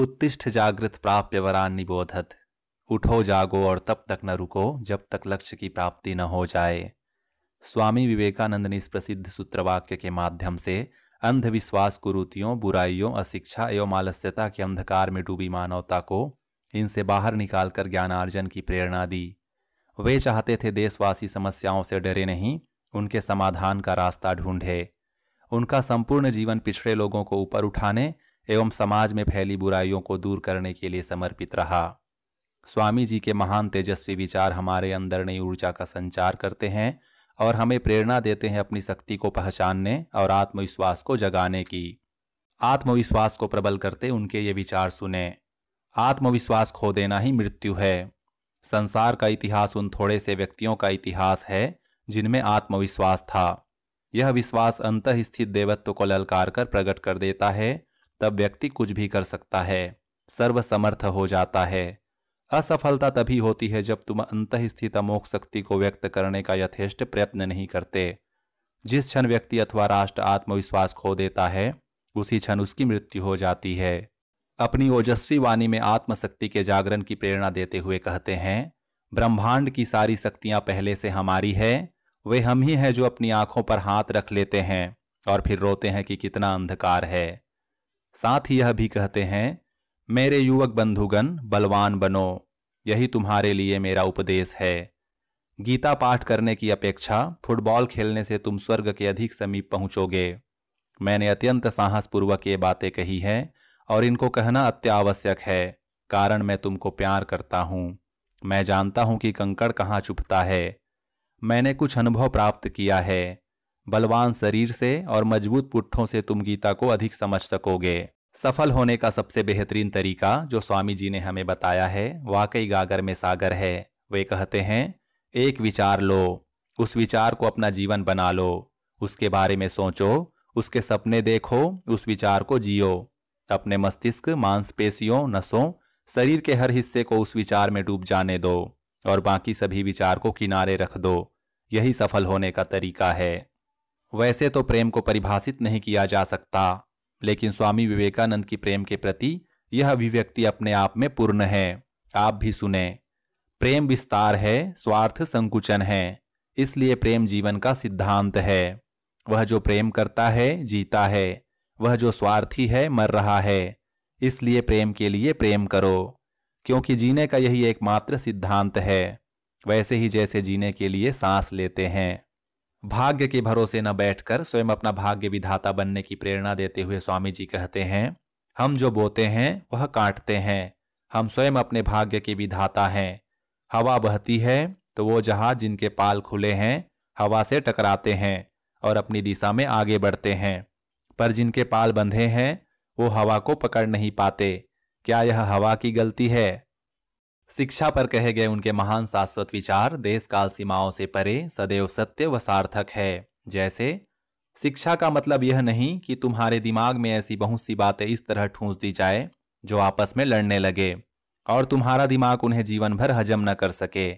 उत्तिष्ठ जागृत प्राप्य वरान निबोधत उठो जागो और तब तक न रुको जब तक लक्ष्य की प्राप्ति न हो जाए स्वामी विवेकानंद ने इस प्रसिद्ध सूत्रवाक्य के माध्यम से अंधविश्वास कुरूतियों बुराइयों अशिक्षा एवं आलस्यता के अंधकार में डूबी मानवता को इनसे बाहर निकालकर ज्ञानार्जन की प्रेरणा दी वे चाहते थे देशवासी समस्याओं से डरे नहीं उनके समाधान का रास्ता ढूंढे उनका संपूर्ण जीवन पिछड़े लोगों को ऊपर उठाने एवं समाज में फैली बुराइयों को दूर करने के लिए समर्पित रहा स्वामी जी के महान तेजस्वी विचार हमारे अंदर नई ऊर्जा का संचार करते हैं और हमें प्रेरणा देते हैं अपनी शक्ति को पहचानने और आत्मविश्वास को जगाने की आत्मविश्वास को प्रबल करते उनके ये विचार सुने आत्मविश्वास खो देना ही मृत्यु है संसार का इतिहास उन थोड़े से व्यक्तियों का इतिहास है जिनमें आत्मविश्वास था यह विश्वास अंत स्थित देवत्व को ललकार कर प्रकट कर देता है तब व्यक्ति कुछ भी कर सकता है सर्वसमर्थ हो जाता है असफलता तभी होती है जब तुम अंत स्थित अमोक शक्ति को व्यक्त करने का यथेष्ट प्रयत्न नहीं करते जिस क्षण व्यक्ति अथवा राष्ट्र आत्मविश्वास खो देता है उसी क्षण उसकी मृत्यु हो जाती है अपनी ओजस्वी वाणी में आत्मशक्ति के जागरण की प्रेरणा देते हुए कहते हैं ब्रह्मांड की सारी शक्तियां पहले से हमारी है वे हम ही हैं जो अपनी आंखों पर हाथ रख लेते हैं और फिर रोते हैं कि कितना अंधकार है साथ ही यह भी कहते हैं मेरे युवक बंधुगण बलवान बनो यही तुम्हारे लिए मेरा उपदेश है गीता पाठ करने की अपेक्षा फुटबॉल खेलने से तुम स्वर्ग के अधिक समीप पहुंचोगे मैंने अत्यंत साहसपूर्वक ये बातें कही हैं और इनको कहना अत्यावश्यक है कारण मैं तुमको प्यार करता हूं मैं जानता हूं कि कंकड़ कहाँ चुपता है मैंने कुछ अनुभव प्राप्त किया है बलवान शरीर से और मजबूत पुट्ठों से तुम गीता को अधिक समझ सकोगे सफल होने का सबसे बेहतरीन तरीका जो स्वामी जी ने हमें बताया है वाकई गागर में सागर है वे कहते हैं एक विचार लो उस विचार को अपना जीवन बना लो उसके बारे में सोचो उसके सपने देखो उस विचार को जियो अपने मस्तिष्क मांसपेशियों नसों शरीर के हर हिस्से को उस विचार में डूब जाने दो और बाकी सभी विचार को किनारे रख दो यही सफल होने का तरीका है वैसे तो प्रेम को परिभाषित नहीं किया जा सकता लेकिन स्वामी विवेकानंद की प्रेम के प्रति यह अभिव्यक्ति अपने आप में पूर्ण है आप भी सुने प्रेम विस्तार है स्वार्थ संकुचन है इसलिए प्रेम जीवन का सिद्धांत है वह जो प्रेम करता है जीता है वह जो स्वार्थी है मर रहा है इसलिए प्रेम के लिए प्रेम करो क्योंकि जीने का यही एकमात्र सिद्धांत है वैसे ही जैसे जीने के लिए सांस लेते हैं भाग्य के भरोसे न बैठकर स्वयं अपना भाग्य विधाता बनने की प्रेरणा देते हुए स्वामी जी कहते हैं हम जो बोते हैं वह काटते हैं हम स्वयं अपने भाग्य के विधाता हैं हवा बहती है तो वो जहाज जिनके पाल खुले हैं हवा से टकराते हैं और अपनी दिशा में आगे बढ़ते हैं पर जिनके पाल बंधे हैं वो हवा को पकड़ नहीं पाते क्या यह हवा की गलती है शिक्षा पर कहे गए उनके महान शाश्वत विचार देश काल सीमाओं से परे सदैव सत्य व सार्थक है जैसे शिक्षा का मतलब यह नहीं कि तुम्हारे दिमाग में ऐसी बहुत सी बातें इस तरह ठूंस दी जाए जो आपस में लड़ने लगे और तुम्हारा दिमाग उन्हें जीवन भर हजम न कर सके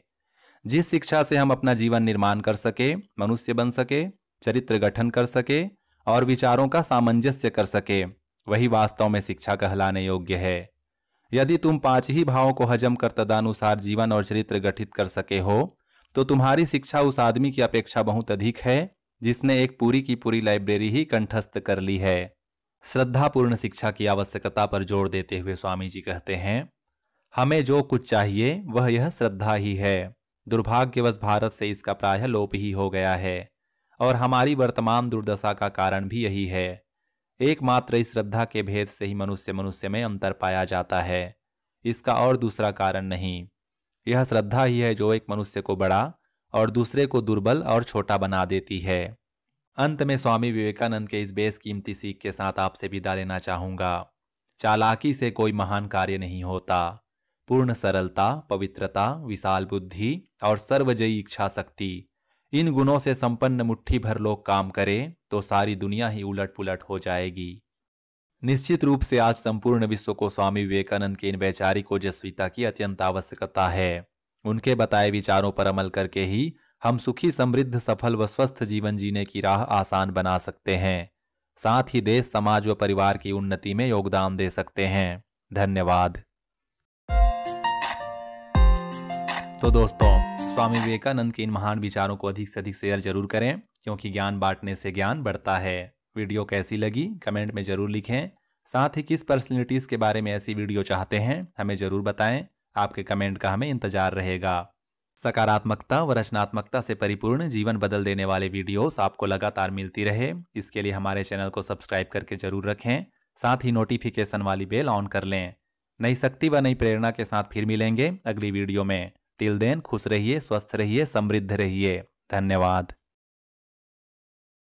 जिस शिक्षा से हम अपना जीवन निर्माण कर सके मनुष्य बन सके चरित्र गठन कर सके और विचारों का सामंजस्य कर सके वही वास्तव में शिक्षा कहलाने योग्य है यदि तुम पांच ही भावों को हजम कर तदानुसार जीवन और चरित्र गठित कर सके हो तो तुम्हारी शिक्षा उस आदमी की अपेक्षा बहुत अधिक है जिसने एक पूरी की पूरी लाइब्रेरी ही कंठस्थ कर ली है श्रद्धापूर्ण शिक्षा की आवश्यकता पर जोर देते हुए स्वामी जी कहते हैं हमें जो कुछ चाहिए वह यह श्रद्धा ही है दुर्भाग्यवश भारत से इसका प्रायः लोप ही हो गया है और हमारी वर्तमान दुर्दशा का कारण भी यही है एकमात्र इस श्रद्धा के भेद से ही मनुष्य मनुष्य में अंतर पाया जाता है इसका और दूसरा कारण नहीं यह श्रद्धा ही है जो एक मनुष्य को बड़ा और दूसरे को दुर्बल और छोटा बना देती है अंत में स्वामी विवेकानंद के इस बेस कीमती सीख के साथ आपसे विदा लेना चाहूंगा चालाकी से कोई महान कार्य नहीं होता पूर्ण सरलता पवित्रता विशाल बुद्धि और सर्वजयी इच्छा शक्ति इन गुणों से संपन्न मुट्ठी भर लोग काम करें तो सारी दुनिया ही उलट पुलट हो जाएगी निश्चित रूप से आज संपूर्ण विश्व को स्वामी विवेकानंद के इन वैचारिक ओजस्विता की अत्यंत आवश्यकता है उनके बताए विचारों पर अमल करके ही हम सुखी समृद्ध सफल व स्वस्थ जीवन जीने की राह आसान बना सकते हैं साथ ही देश समाज व परिवार की उन्नति में योगदान दे सकते हैं धन्यवाद तो दोस्तों स्वामी विवेकानंद के इन महान विचारों को अधिक से अधिक शेयर जरूर करें क्योंकि ज्ञान बांटने से ज्ञान बढ़ता है वीडियो कैसी लगी कमेंट में जरूर लिखें साथ ही किस पर्सनैलिटीज़ के बारे में ऐसी वीडियो चाहते हैं हमें ज़रूर बताएं आपके कमेंट का हमें इंतजार रहेगा सकारात्मकता व रचनात्मकता से परिपूर्ण जीवन बदल देने वाले वीडियोस आपको लगातार मिलती रहे इसके लिए हमारे चैनल को सब्सक्राइब करके जरूर रखें साथ ही नोटिफिकेशन वाली बेल ऑन कर लें नई शक्ति व नई प्रेरणा के साथ फिर मिलेंगे अगली वीडियो में टिल देन खुश रहिए स्वस्थ रहिए समृद्ध रहिए धन्यवाद